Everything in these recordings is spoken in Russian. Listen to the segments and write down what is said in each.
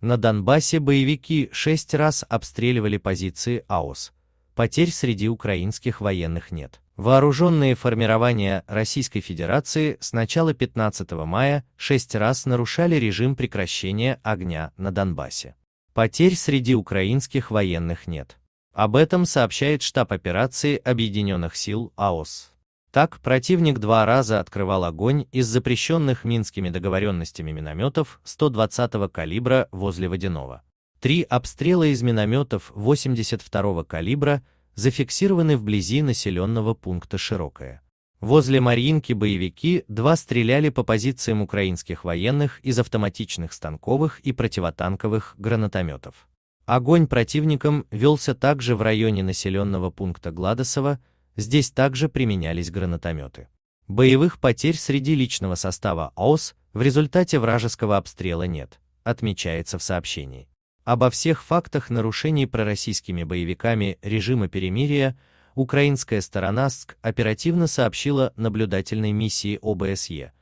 На Донбассе боевики шесть раз обстреливали позиции АОС. Потерь среди украинских военных нет. Вооруженные формирования Российской Федерации с начала 15 мая шесть раз нарушали режим прекращения огня на Донбассе. Потерь среди украинских военных нет. Об этом сообщает штаб операции Объединенных сил АОС. Так, противник два раза открывал огонь из запрещенных минскими договоренностями минометов 120-го калибра возле Водяного. Три обстрела из минометов 82-го калибра зафиксированы вблизи населенного пункта Широкое. Возле Мариинки боевики два стреляли по позициям украинских военных из автоматичных станковых и противотанковых гранатометов. Огонь противником велся также в районе населенного пункта Гладосово, Здесь также применялись гранатометы. Боевых потерь среди личного состава АОС в результате вражеского обстрела нет, отмечается в сообщении. Обо всех фактах нарушений пророссийскими боевиками режима перемирия украинская сторона СК оперативно сообщила наблюдательной миссии ОБСЕ.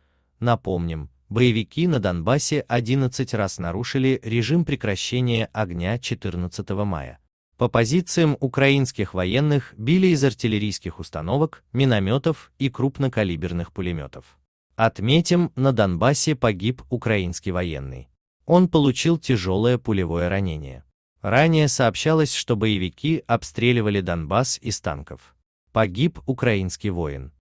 Напомним, боевики на Донбассе 11 раз нарушили режим прекращения огня 14 мая. По позициям украинских военных били из артиллерийских установок, минометов и крупнокалиберных пулеметов. Отметим, на Донбассе погиб украинский военный. Он получил тяжелое пулевое ранение. Ранее сообщалось, что боевики обстреливали Донбасс из танков. Погиб украинский воин.